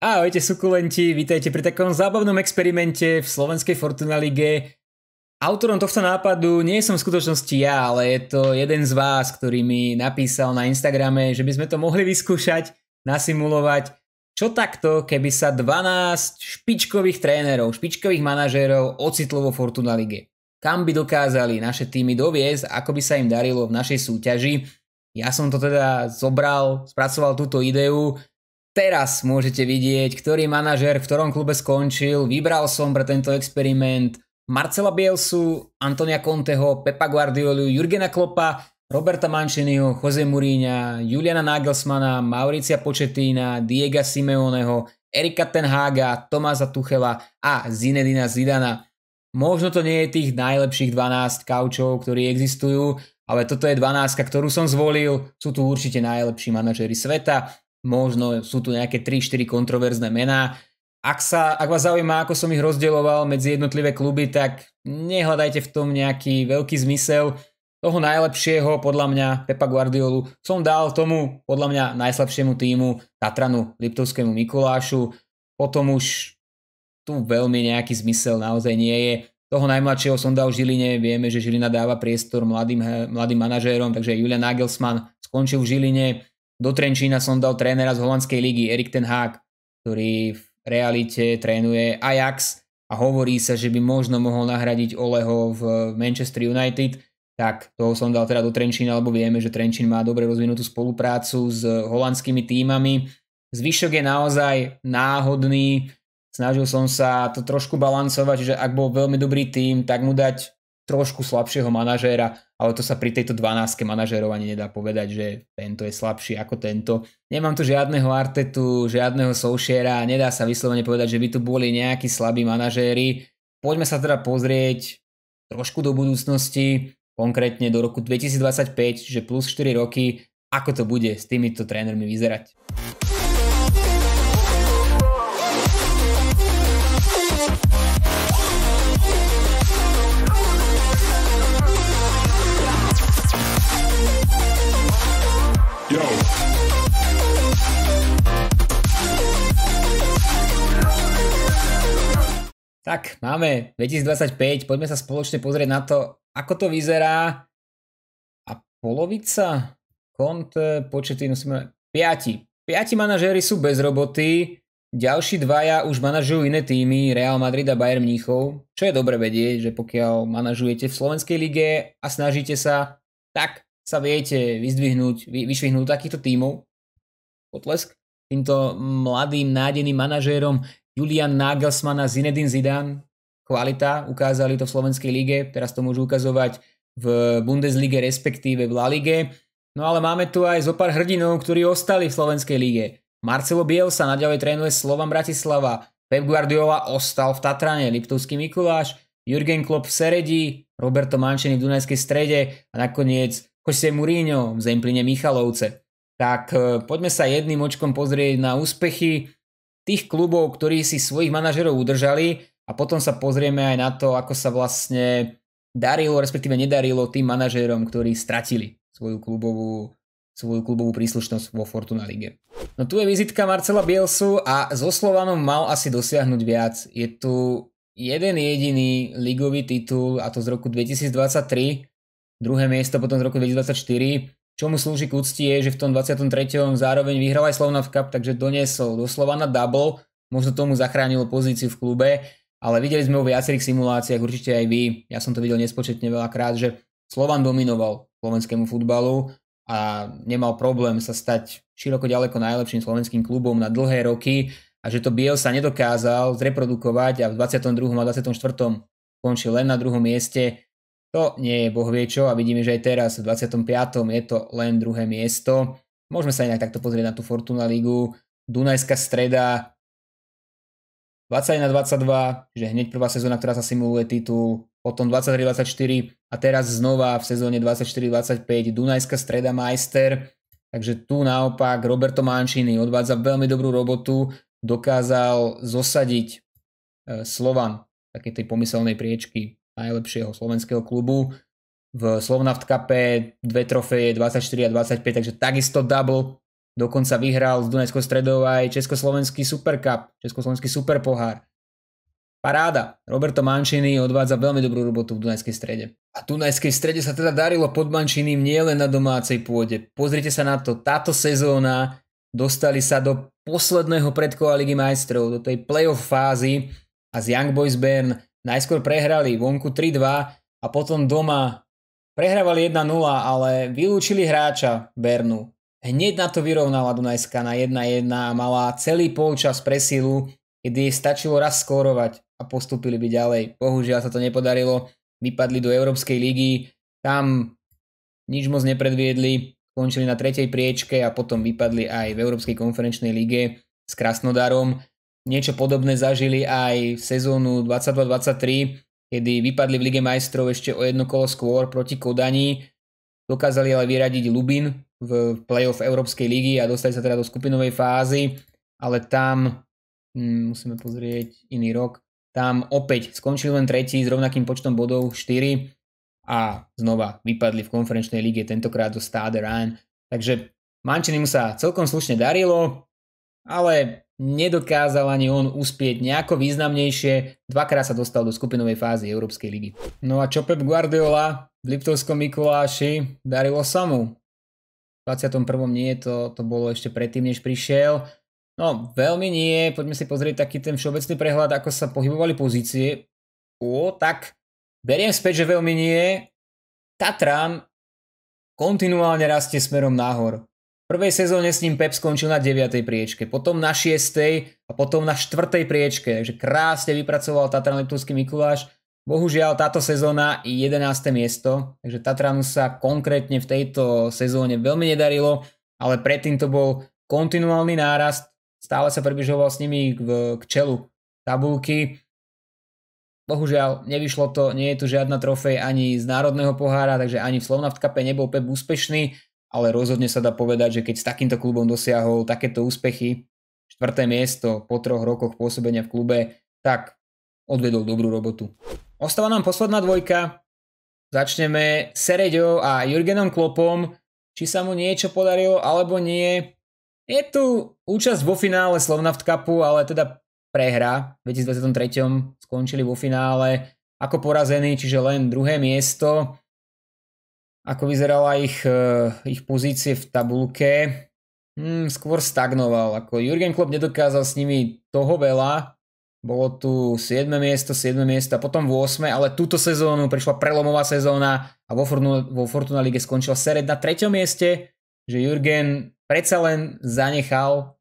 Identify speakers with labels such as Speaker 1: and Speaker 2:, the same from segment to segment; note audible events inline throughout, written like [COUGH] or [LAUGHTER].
Speaker 1: Ahojte sukulenti, vítajte pri takom zábavnom experimente v slovenskej Fortuna lige. Autorom tohto nápadu nie som v skutočnosti ja, ale je to jeden z vás, ktorý mi napísal na Instagrame, že by sme to mohli vyskúšať, nasimulovať. Čo takto, keby sa 12 špičkových trénerov, špičkových manažérov ocitlo vo Fortuna lige? Kam by dokázali naše týmy doviezť, ako by sa im darilo v našej súťaži? Ja som to teda zobral, spracoval túto ideu, Teraz môžete vidieť, ktorý manažer v ktorom klube skončil. Vybral som pre tento experiment Marcela Bielsu, Antonia Conteho, Pepa Guardiolu, Jurgena Kloppa, Roberta Mancheniho, Jose Muríňa, Juliana Nagelsmana, Mauricia Početína, Diega Simeoneho, Erika Tenhága, Tomáza Tuchela a Zinedina Zidana. Možno to nie je tých najlepších 12 kaučov, ktorí existujú, ale toto je 12, ktorú som zvolil. Sú tu určite najlepší manažery sveta možno sú tu nejaké 3-4 kontroverzné mená. Ak, sa, ak vás zaujíma, ako som ich rozdieloval medzi jednotlivé kluby, tak nehľadajte v tom nejaký veľký zmysel. Toho najlepšieho, podľa mňa, Pepa Guardiolu, som dal tomu, podľa mňa, najslabšiemu týmu, Tatranu Liptovskému Mikulášu. Potom už tu veľmi nejaký zmysel naozaj nie je. Toho najmladšieho som dal Žiline, vieme, že Žilina dáva priestor mladým, mladým manažérom, takže Julian Nagelsmann skončil v Žiline, do Trenčína som dal trénera z holandskej ligy Erik ten Hag, ktorý v realite trénuje Ajax a hovorí sa, že by možno mohol nahradiť Oleho v Manchester United, tak toho som dal teda do Trenčína, lebo vieme, že Trenčín má dobre rozvinutú spoluprácu s holandskými týmami. Zvyšok je naozaj náhodný, snažil som sa to trošku balancovať, že ak bol veľmi dobrý tým, tak mu dať trošku slabšieho manažéra, ale to sa pri tejto 12 manažérov ani nedá povedať, že tento je slabší ako tento. Nemám tu žiadneho Artetu, žiadneho Soušera, nedá sa vyslovene povedať, že by tu boli nejakí slabí manažéri. Poďme sa teda pozrieť trošku do budúcnosti, konkrétne do roku 2025, čiže plus 4 roky, ako to bude s týmito trénermi vyzerať. Tak, máme 2025, poďme sa spoločne pozrieť na to, ako to vyzerá. A polovica kont počety musíme... 5. 5 manažéri sú bez roboty, ďalší dvaja už manažujú iné týmy, Real Madrid a Bayern Mníchov, čo je dobre vedieť, že pokiaľ manažujete v Slovenskej lige a snažíte sa, tak sa viete vyzdvihnúť, vy, vyšvihnúť takýchto týmov. Potlesk týmto mladým nádeným manažérom. Julian Nagelsmann a Zinedine Zidane, kvalita, ukázali to v Slovenskej lige, teraz to môžu ukazovať v Bundeslige, respektíve v La Lige. No ale máme tu aj zo pár hrdinov, ktorí ostali v Slovenskej lige. Marcelo Bielsa naďalej trénuje Slovan Bratislava, Pep Guardiola ostal v Tatrane, Liptovský Mikuláš, Jurgen Klopp v Seredi, Roberto Mančeni v Dunajskej strede a nakoniec Jose Mourinho v Zempline Michalovce. Tak eh, poďme sa jedným očkom pozrieť na úspechy tých klubov, ktorí si svojich manažerov udržali a potom sa pozrieme aj na to, ako sa vlastne darilo, respektíve nedarilo tým manažérom, ktorí stratili svoju klubovú, svoju klubovú príslušnosť vo Fortuna Lige. No tu je vizitka Marcela Bielsu a so Slovanom mal asi dosiahnuť viac. Je tu jeden jediný ligový titul a to z roku 2023, druhé miesto potom z roku 2024 čo mu slúži k úcti je, že v tom 23. zároveň vyhral aj v Cup, takže doniesol doslova na double, možno tomu zachránilo pozíciu v klube, ale videli sme ho v viacerých simuláciách, určite aj vy, ja som to videl nespočetne veľakrát, že Slovan dominoval slovenskému futbalu a nemal problém sa stať široko ďaleko najlepším slovenským klubom na dlhé roky a že to Biel sa nedokázal zreprodukovať a v 22. a 24. končil len na druhom mieste to nie je boh vie čo a vidíme, že aj teraz v 25. je to len druhé miesto. Môžeme sa inak takto pozrieť na tú Fortuna Ligu. Dunajská streda 21-22, že hneď prvá sezóna, ktorá sa simuluje titul, potom 23-24 a teraz znova v sezóne 24-25 Dunajská streda majster. Takže tu naopak Roberto Mancini odvádza veľmi dobrú robotu, dokázal zosadiť e, Slovan takej tej pomyselnej priečky najlepšieho slovenského klubu. V Slovnaft Cup dve trofeje 24 a 25, takže takisto double. Dokonca vyhral z Dunajskou stredou aj Československý Super Cup, Československý Super Pohár. Paráda. Roberto Mancini odvádza veľmi dobrú robotu v Dunajskej strede. A Dunajskej strede sa teda darilo pod Mančinim nielen na domácej pôde. Pozrite sa na to, táto sezóna dostali sa do posledného predkola Ligy majstrov, do tej playoff fázy a z Young Boys Bern Najskôr prehrali vonku 3-2 a potom doma prehrávali 1-0, ale vylúčili hráča Bernu. Hneď na to vyrovnala Dunajska na 1-1 a mala celý polčas presílu, kedy stačilo raz skórovať a postupili by ďalej. Bohužiaľ sa to nepodarilo, vypadli do Európskej ligy, tam nič moc nepredviedli, končili na tretej priečke a potom vypadli aj v Európskej konferenčnej lige s Krasnodarom niečo podobné zažili aj v sezónu 22-23, kedy vypadli v Lige majstrov ešte o jedno kolo skôr proti Kodani. Dokázali ale vyradiť Lubin v playoff Európskej ligy a dostali sa teda do skupinovej fázy, ale tam, hm, musíme pozrieť iný rok, tam opäť skončili len tretí s rovnakým počtom bodov 4 a znova vypadli v konferenčnej lige, tentokrát do Stade Rhein. Takže Mančinimu sa celkom slušne darilo, ale nedokázal ani on uspieť nejako významnejšie. Dvakrát sa dostal do skupinovej fázy Európskej ligy. No a čo Pep Guardiola v Liptovskom Mikuláši darilo sa mu? V 21. nie, to, to bolo ešte predtým, než prišiel. No, veľmi nie. Poďme si pozrieť taký ten všeobecný prehľad, ako sa pohybovali pozície. O, tak beriem späť, že veľmi nie. Tatran kontinuálne rastie smerom nahor prvej sezóne s ním Pep skončil na 9. priečke, potom na 6. a potom na 4. priečke, takže krásne vypracoval Tatran Liptovský Mikuláš. Bohužiaľ táto sezóna je 11. miesto, takže Tatranu sa konkrétne v tejto sezóne veľmi nedarilo, ale predtým to bol kontinuálny nárast, stále sa približoval s nimi k, k čelu tabulky. Bohužiaľ, nevyšlo to, nie je tu žiadna trofej ani z národného pohára, takže ani v Slovnaft Cupe nebol Pep úspešný ale rozhodne sa dá povedať, že keď s takýmto klubom dosiahol takéto úspechy, štvrté miesto po troch rokoch pôsobenia v klube, tak odvedol dobrú robotu. Ostáva nám posledná dvojka. Začneme Sereďou a Jurgenom Klopom. Či sa mu niečo podarilo alebo nie. Je tu účasť vo finále Slovnaft Cupu, ale teda prehra. V 2023. skončili vo finále ako porazení, čiže len druhé miesto ako vyzerala ich, e, ich pozície v tabulke, hmm, skôr stagnoval. Ako Jurgen Klopp nedokázal s nimi toho veľa, bolo tu 7. miesto, 7. miesto, potom 8. ale túto sezónu prišla prelomová sezóna a vo Fortuna, vo Fortuna Lige skončila Sered na 3. mieste, že Jurgen predsa len zanechal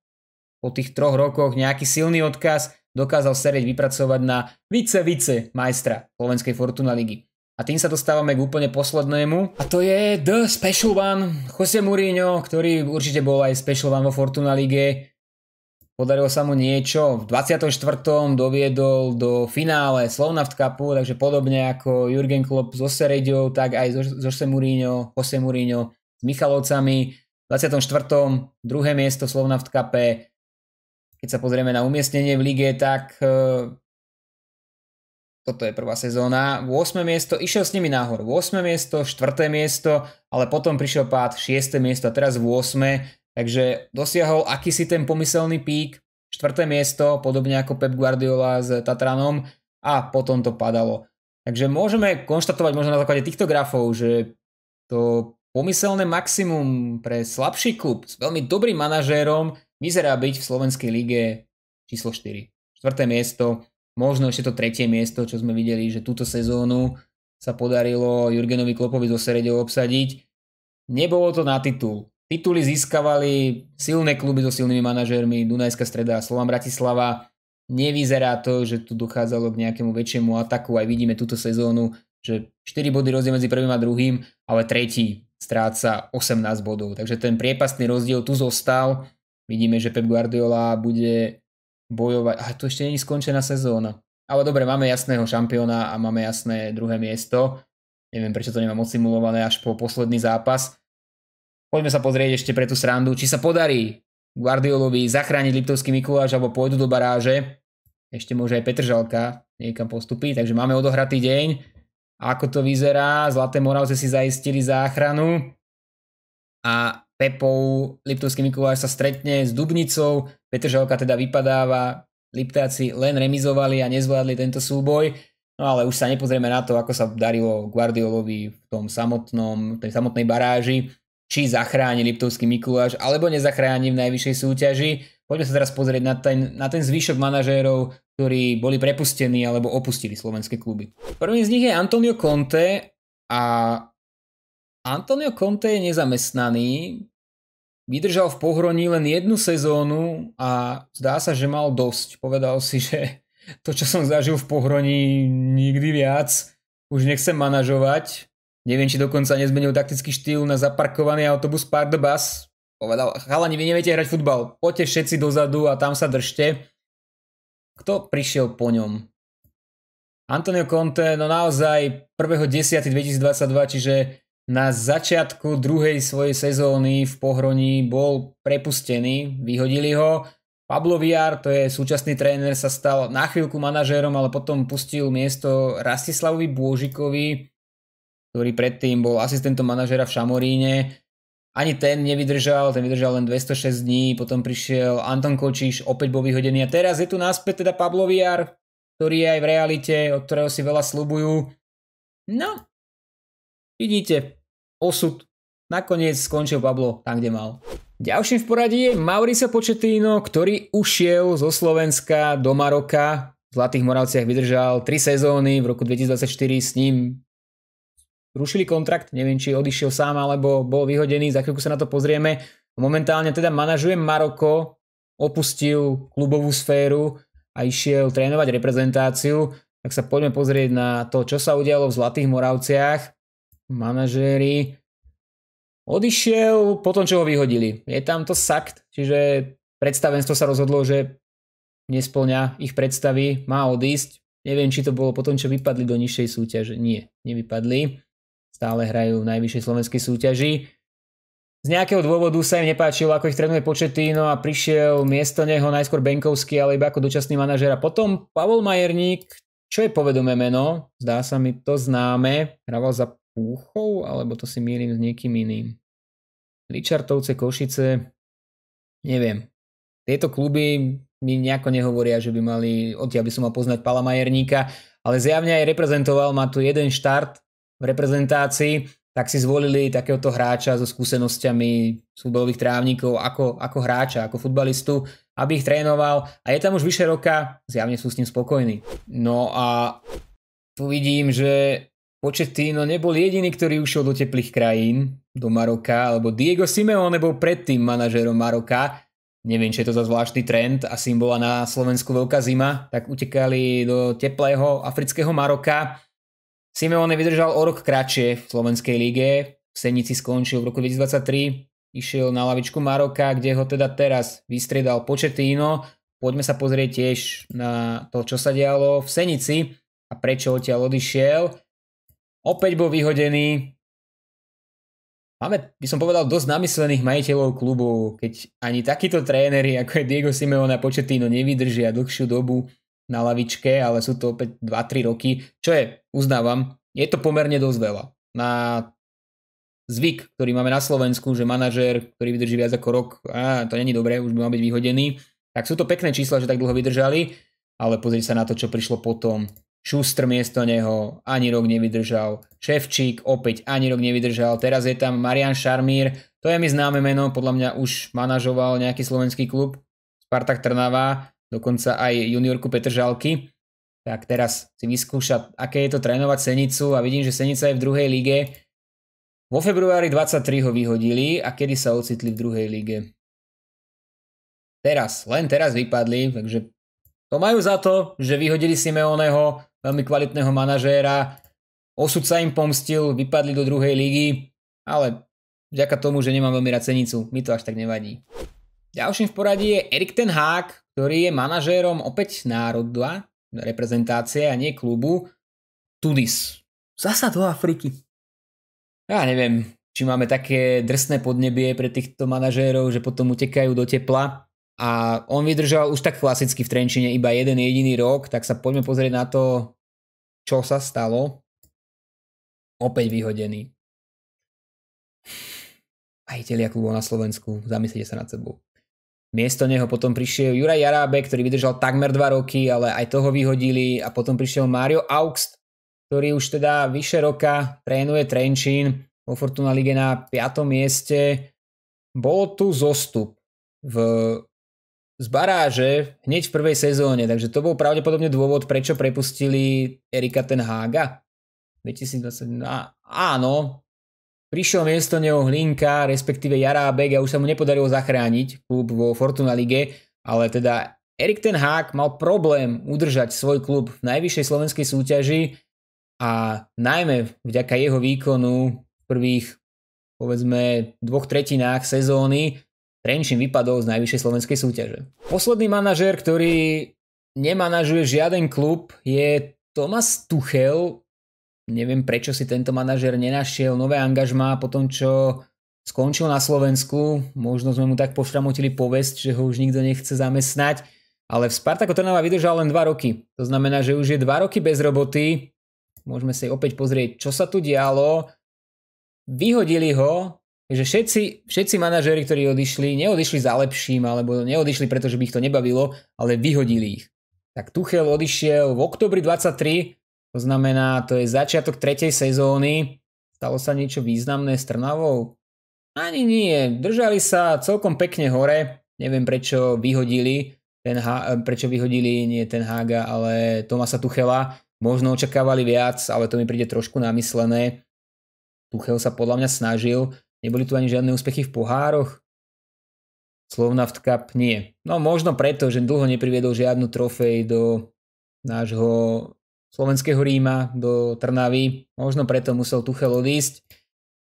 Speaker 1: po tých troch rokoch nejaký silný odkaz, dokázal Sered vypracovať na vice-vice majstra Slovenskej Fortuna Ligy. A tým sa dostávame k úplne poslednému. A to je The Special One, Jose Mourinho, ktorý určite bol aj Special One vo Fortuna Lige. Podarilo sa mu niečo. V 24. doviedol do finále Slovnaft Cupu, takže podobne ako Jurgen Klopp so Sereďou, tak aj so, Jose Mourinho, Jose Mourinho s Michalovcami. V 24. druhé miesto Slovnaft Cupe. Keď sa pozrieme na umiestnenie v lige, tak eh, toto je prvá sezóna, 8. miesto, išiel s nimi nahor, 8. miesto, 4. miesto, ale potom prišiel pád 6. miesto a teraz 8. Takže dosiahol akýsi ten pomyselný pík, 4. miesto, podobne ako Pep Guardiola s Tatranom a potom to padalo. Takže môžeme konštatovať možno na základe týchto grafov, že to pomyselné maximum pre slabší klub s veľmi dobrým manažérom vyzerá byť v Slovenskej lige číslo 4. 4. miesto, Možno ešte to tretie miesto, čo sme videli, že túto sezónu sa podarilo Jurgenovi Klopovi zo Seredou obsadiť. Nebolo to na titul. Tituly získavali silné kluby so silnými manažérmi, Dunajská streda a Slovan Bratislava. Nevyzerá to, že tu dochádzalo k nejakému väčšiemu ataku. Aj vidíme túto sezónu, že 4 body rozdiel medzi prvým a druhým, ale tretí stráca 18 bodov. Takže ten priepastný rozdiel tu zostal. Vidíme, že Pep Guardiola bude bojovať. A to ešte není skončená sezóna. Ale dobre, máme jasného šampióna a máme jasné druhé miesto. Neviem, prečo to nemám odsimulované až po posledný zápas. Poďme sa pozrieť ešte pre tú srandu, či sa podarí Guardiolovi zachrániť Liptovský Mikuláš alebo pôjdu do baráže. Ešte môže aj Petržalka niekam postupiť, takže máme odohratý deň. Ako to vyzerá, Zlaté Moravce si zaistili záchranu a Pepou, Liptovský Mikuláš sa stretne s Dubnicou, Petržalka teda vypadáva, Liptáci len remizovali a nezvládli tento súboj, no ale už sa nepozrieme na to, ako sa darilo Guardiolovi v tom samotnom, tej samotnej baráži, či zachráni Liptovský Mikuláš, alebo nezachráni v najvyššej súťaži. Poďme sa teraz pozrieť na ten, na ten zvyšok manažérov, ktorí boli prepustení alebo opustili slovenské kluby. Prvým z nich je Antonio Conte a Antonio Conte je nezamestnaný, Vydržal v Pohroni len jednu sezónu a zdá sa, že mal dosť. Povedal si, že [LAUGHS] to, čo som zažil v Pohroni, nikdy viac. Už nechcem manažovať. Neviem, či dokonca nezmenil taktický štýl na zaparkovaný autobus Park the Bus. Povedal, chalani, vy neviete hrať futbal. Poďte všetci dozadu a tam sa držte. Kto prišiel po ňom? Antonio Conte, no naozaj 1.10.2022, čiže na začiatku druhej svojej sezóny v Pohroni bol prepustený, vyhodili ho. Pablo Viar, to je súčasný tréner, sa stal na chvíľku manažérom, ale potom pustil miesto Rastislavovi Bôžikovi, ktorý predtým bol asistentom manažéra v Šamoríne. Ani ten nevydržal, ten vydržal len 206 dní, potom prišiel Anton Kočiš, opäť bol vyhodený a teraz je tu naspäť teda Pablo Viar, ktorý je aj v realite, od ktorého si veľa slubujú. No, vidíte, osud. Nakoniec skončil Pablo tam, kde mal. Ďalším v poradí je Mauricio Početino, ktorý ušiel zo Slovenska do Maroka. V Zlatých Moravciach vydržal 3 sezóny, v roku 2024 s ním rušili kontrakt, neviem či odišiel sám alebo bol vyhodený, za chvíľku sa na to pozrieme. Momentálne teda manažuje Maroko, opustil klubovú sféru a išiel trénovať reprezentáciu. Tak sa poďme pozrieť na to, čo sa udialo v Zlatých Moravciach manažéri, odišiel po tom, čo ho vyhodili. Je tam to sakt, čiže predstavenstvo sa rozhodlo, že nesplňa ich predstavy, má odísť. Neviem, či to bolo potom, čo vypadli do nižšej súťaže. Nie, nevypadli. Stále hrajú v najvyššej slovenskej súťaži. Z nejakého dôvodu sa im nepáčilo, ako ich trénuje Početino a prišiel miesto neho najskôr Benkovský, ale iba ako dočasný manažer. A potom Pavol Majerník, čo je povedomé meno, zdá sa mi to známe, hraval za Púchov, alebo to si mierim s niekým iným. Ličartovce, Košice, neviem. Tieto kluby mi nejako nehovoria, že by mali, odtiaľ by som mal poznať Pala Majerníka, ale zjavne aj reprezentoval, má tu jeden štart v reprezentácii, tak si zvolili takéhoto hráča so skúsenosťami súdových trávnikov ako, ako hráča, ako futbalistu, aby ich trénoval a je tam už vyše roka, zjavne sú s ním spokojní. No a tu vidím, že Početino nebol jediný, ktorý ušiel do teplých krajín, do Maroka, alebo Diego Simeone bol predtým manažerom Maroka. Neviem, či je to za zvláštny trend, asi im bola na Slovensku veľká zima, tak utekali do teplého afrického Maroka. Simeone vydržal o rok kratšie v Slovenskej líge, v Senici skončil v roku 2023, išiel na lavičku Maroka, kde ho teda teraz vystriedal Početino. Poďme sa pozrieť tiež na to, čo sa dialo v Senici a prečo odtiaľ odišiel. Opäť bol vyhodený. Máme, by som povedal, dosť namyslených majiteľov klubov, keď ani takíto tréneri, ako je Diego Simeone a Početino, nevydržia dlhšiu dobu na lavičke, ale sú to opäť 2-3 roky, čo je, uznávam, je to pomerne dosť veľa. Na zvyk, ktorý máme na Slovensku, že manažér, ktorý vydrží viac ako rok, a to není dobré, už by mal byť vyhodený, tak sú to pekné čísla, že tak dlho vydržali, ale pozrieť sa na to, čo prišlo potom. Šustr miesto neho ani rok nevydržal. Ševčík opäť ani rok nevydržal. Teraz je tam Marian Šarmír. To je mi známe meno, podľa mňa už manažoval nejaký slovenský klub. Spartak Trnava, dokonca aj juniorku Petržalky. Tak teraz si vyskúša, aké je to trénovať Senicu a vidím, že Senica je v druhej lige. Vo februári 23 ho vyhodili a kedy sa ocitli v druhej lige? Teraz, len teraz vypadli, takže to majú za to, že vyhodili Simeoneho, veľmi kvalitného manažéra. Osud sa im pomstil, vypadli do druhej ligy, ale vďaka tomu, že nemám veľmi rád cenicu, mi to až tak nevadí. Ďalším v poradí je Erik ten Hag, ktorý je manažérom opäť národa, reprezentácie a nie klubu. Tudis. Zasa do Afriky. Ja neviem, či máme také drsné podnebie pre týchto manažérov, že potom utekajú do tepla. A on vydržal už tak klasicky v Trenčine iba jeden jediný rok, tak sa poďme pozrieť na to, čo sa stalo. Opäť vyhodený. Majiteľia klubov na Slovensku, zamyslite sa nad sebou. Miesto neho potom prišiel Juraj Jarábek, ktorý vydržal takmer 2 roky, ale aj toho vyhodili a potom prišiel Mario Augst, ktorý už teda vyše roka trénuje Trenčín vo Fortuna Lige na 5. mieste. Bol tu zostup v z baráže hneď v prvej sezóne, takže to bol pravdepodobne dôvod, prečo prepustili Erika Ten Hága. 2027 áno, prišiel miesto neho Hlinka, respektíve Jarábek a už sa mu nepodarilo zachrániť klub vo Fortuna Lige, ale teda Erik Ten Hag mal problém udržať svoj klub v najvyššej slovenskej súťaži a najmä vďaka jeho výkonu v prvých povedzme dvoch tretinách sezóny Trenčín výpadov z najvyššej slovenskej súťaže. Posledný manažér, ktorý nemanažuje žiaden klub, je Tomas Tuchel. Neviem, prečo si tento manažér nenašiel nové angažmá po tom, čo skončil na Slovensku. Možno sme mu tak pošramotili povesť, že ho už nikto nechce zamestnať. Ale v Spartaku Trnava vydržal len 2 roky. To znamená, že už je 2 roky bez roboty. Môžeme si opäť pozrieť, čo sa tu dialo. Vyhodili ho Takže všetci, všetci manažéri, ktorí odišli, neodišli za lepším, alebo neodišli, pretože by ich to nebavilo, ale vyhodili ich. Tak Tuchel odišiel v oktobri 23, to znamená, to je začiatok tretej sezóny. Stalo sa niečo významné s Trnavou? Ani nie, držali sa celkom pekne hore, neviem prečo vyhodili, ten ha- prečo vyhodili nie ten Haga, ale Tomasa Tuchela. Možno očakávali viac, ale to mi príde trošku namyslené. Tuchel sa podľa mňa snažil, Neboli tu ani žiadne úspechy v pohároch. Slovnaft Cup nie. No možno preto, že dlho nepriviedol žiadnu trofej do nášho slovenského Ríma, do Trnavy. Možno preto musel Tuchel odísť.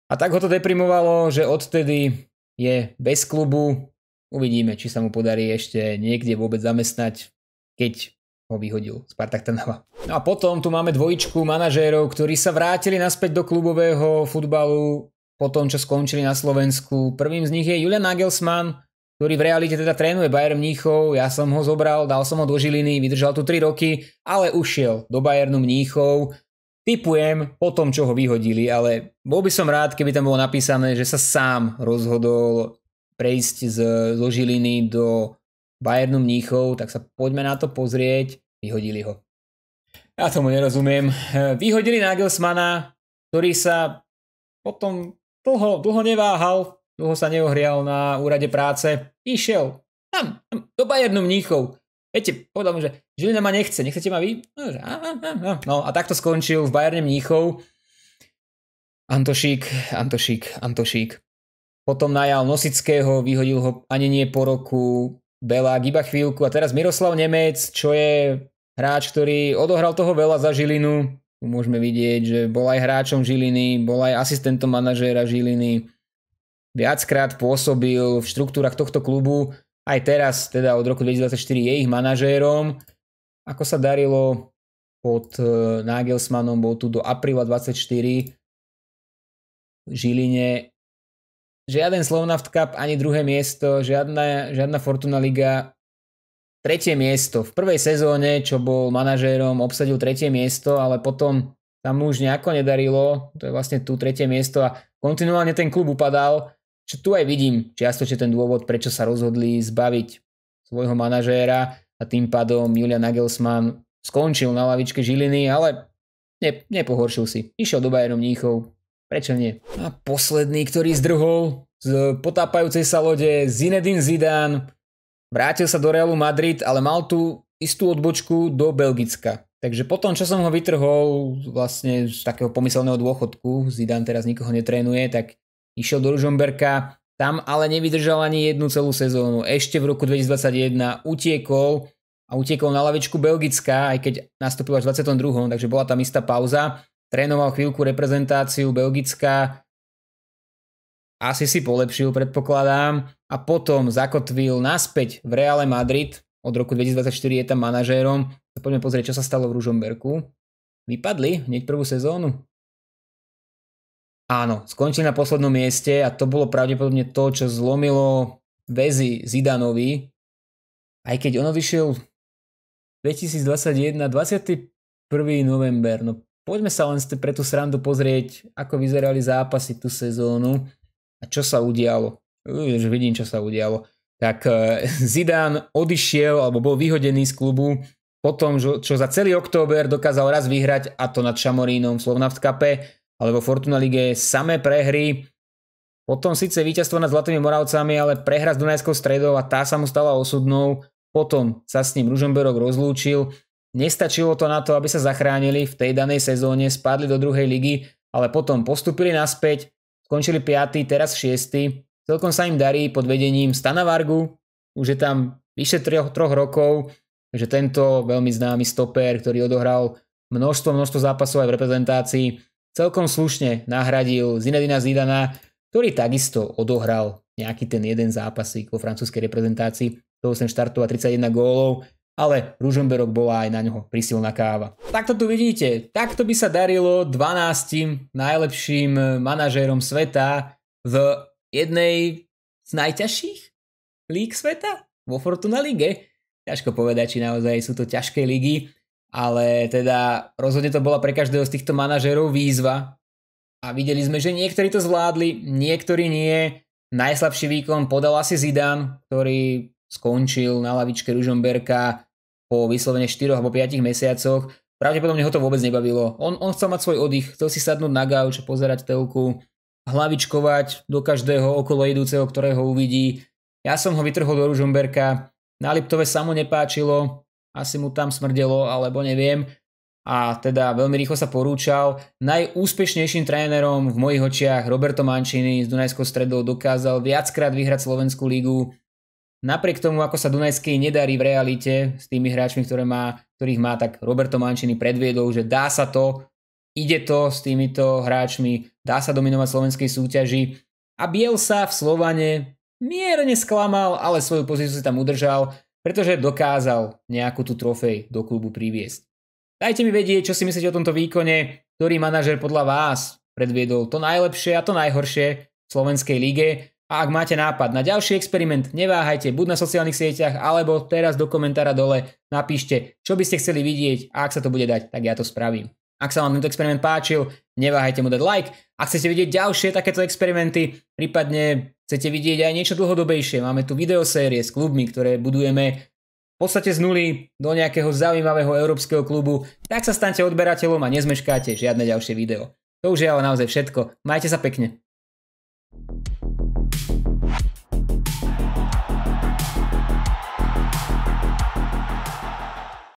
Speaker 1: A tak ho to deprimovalo, že odtedy je bez klubu. Uvidíme, či sa mu podarí ešte niekde vôbec zamestnať, keď ho vyhodil Spartak Trnava. No a potom tu máme dvojičku manažérov, ktorí sa vrátili naspäť do klubového futbalu po tom, čo skončili na Slovensku. Prvým z nich je Julian Nagelsmann, ktorý v realite teda trénuje Bayern Mníchov. Ja som ho zobral, dal som ho do Žiliny, vydržal tu 3 roky, ale ušiel do Bayernu Mníchov. Typujem po tom, čo ho vyhodili, ale bol by som rád, keby tam bolo napísané, že sa sám rozhodol prejsť z, zo Žiliny do Bayernu Mníchov, tak sa poďme na to pozrieť. Vyhodili ho. Ja tomu nerozumiem. Vyhodili Nagelsmana, ktorý sa potom Dlho, dlho neváhal, dlho sa neohrial na úrade práce. Išiel tam, tam do Bayernu Mníchov. Viete, povedal mu, že Žilina ma nechce, nechcete ma vy? No, že, á, á, á. no a takto skončil v Bayerne Mníchov. Antošík, Antošík, Antošík. Potom najal Nosického, vyhodil ho ani nie po roku, Belák iba chvíľku a teraz Miroslav Nemec, čo je hráč, ktorý odohral toho veľa za Žilinu, Môžeme vidieť, že bol aj hráčom Žiliny, bol aj asistentom manažéra Žiliny. Viackrát pôsobil v štruktúrach tohto klubu. Aj teraz, teda od roku 2024, je ich manažérom. Ako sa darilo pod e, Nagelsmanom, bol tu do apríla 24 Žiline. Žiaden Slovnaft Cup, ani druhé miesto, žiadna, žiadna Fortuna Liga, tretie miesto. V prvej sezóne, čo bol manažérom, obsadil tretie miesto, ale potom tam už nejako nedarilo, to je vlastne tu tretie miesto a kontinuálne ten klub upadal, čo tu aj vidím čiastočne ten dôvod, prečo sa rozhodli zbaviť svojho manažéra a tým pádom Julian Nagelsmann skončil na lavičke Žiliny, ale ne, nepohoršil si. Išiel do Bayernu Mníchov, prečo nie? A posledný, ktorý zdrhol z potápajúcej sa lode Zinedine Zidane, Vrátil sa do Realu Madrid, ale mal tu istú odbočku do Belgicka. Takže potom, čo som ho vytrhol vlastne z takého pomyselného dôchodku, Zidane teraz nikoho netrénuje, tak išiel do Ružomberka, tam ale nevydržal ani jednu celú sezónu. Ešte v roku 2021 utiekol a utiekol na lavičku Belgická, aj keď nastúpil až v 22. Takže bola tam istá pauza. Trénoval chvíľku reprezentáciu Belgická. Asi si polepšil, predpokladám a potom zakotvil naspäť v Reále Madrid. Od roku 2024 je tam manažérom. Poďme pozrieť, čo sa stalo v Ružomberku. Vypadli hneď prvú sezónu. Áno, skončili na poslednom mieste a to bolo pravdepodobne to, čo zlomilo väzy Zidanovi. Aj keď ono vyšiel 2021, 21. november. No poďme sa len pre tú srandu pozrieť, ako vyzerali zápasy tú sezónu a čo sa udialo už vidím, čo sa udialo. Tak e, [LAUGHS] Zidán odišiel alebo bol vyhodený z klubu po tom, čo za celý október dokázal raz vyhrať a to nad Šamorínom v Slovnaft Cupe alebo Fortuna Lige samé prehry. Potom síce víťazstvo nad Zlatými Moravcami, ale prehra s Dunajskou stredou a tá sa mu stala osudnou. Potom sa s ním Ružomberok rozlúčil. Nestačilo to na to, aby sa zachránili v tej danej sezóne, spadli do druhej ligy, ale potom postupili naspäť, skončili 5., teraz 6. Celkom sa im darí pod vedením Stana Vargu, už je tam vyše 3, 3 rokov, takže tento veľmi známy stoper, ktorý odohral množstvo, množstvo zápasov aj v reprezentácii, celkom slušne nahradil Zinedina Zidana, ktorý takisto odohral nejaký ten jeden zápasík vo francúzskej reprezentácii, toho sem štartov a 31 gólov, ale Ružomberok bola aj na ňoho prisilná káva. Takto tu vidíte, takto by sa darilo 12 najlepším manažérom sveta v jednej z najťažších líg sveta vo Fortuna lige. Ťažko povedať, či naozaj sú to ťažké ligy, ale teda rozhodne to bola pre každého z týchto manažerov výzva a videli sme, že niektorí to zvládli, niektorí nie. Najslabší výkon podal asi Zidane, ktorý skončil na lavičke Ružomberka po vyslovene 4 alebo 5 mesiacoch. Pravdepodobne ho to vôbec nebavilo. On, on chcel mať svoj oddych, chcel si sadnúť na gauč, pozerať telku, hlavičkovať do každého okolo idúceho, ktorého uvidí. Ja som ho vytrhol do Ružomberka, na Liptove sa mu nepáčilo, asi mu tam smrdelo, alebo neviem. A teda veľmi rýchlo sa porúčal. Najúspešnejším trénerom v mojich očiach Roberto Mancini z Dunajskou stredou dokázal viackrát vyhrať Slovenskú lígu. Napriek tomu, ako sa Dunajský nedarí v realite s tými hráčmi, ktoré má, ktorých má, tak Roberto Mancini predviedol, že dá sa to, Ide to s týmito hráčmi, dá sa dominovať slovenskej súťaži a Biel sa v Slovane mierne sklamal, ale svoju pozíciu si tam udržal, pretože dokázal nejakú tú trofej do klubu priviesť. Dajte mi vedieť, čo si myslíte o tomto výkone, ktorý manažer podľa vás predviedol to najlepšie a to najhoršie v Slovenskej lige. A ak máte nápad na ďalší experiment, neváhajte buď na sociálnych sieťach, alebo teraz do komentára dole napíšte, čo by ste chceli vidieť a ak sa to bude dať, tak ja to spravím. Ak sa vám tento experiment páčil, neváhajte mu dať like. Ak chcete vidieť ďalšie takéto experimenty, prípadne chcete vidieť aj niečo dlhodobejšie, máme tu videosérie s klubmi, ktoré budujeme v podstate z nuly do nejakého zaujímavého európskeho klubu, tak sa stante odberateľom a nezmeškáte žiadne ďalšie video. To už je ale naozaj všetko. Majte sa pekne.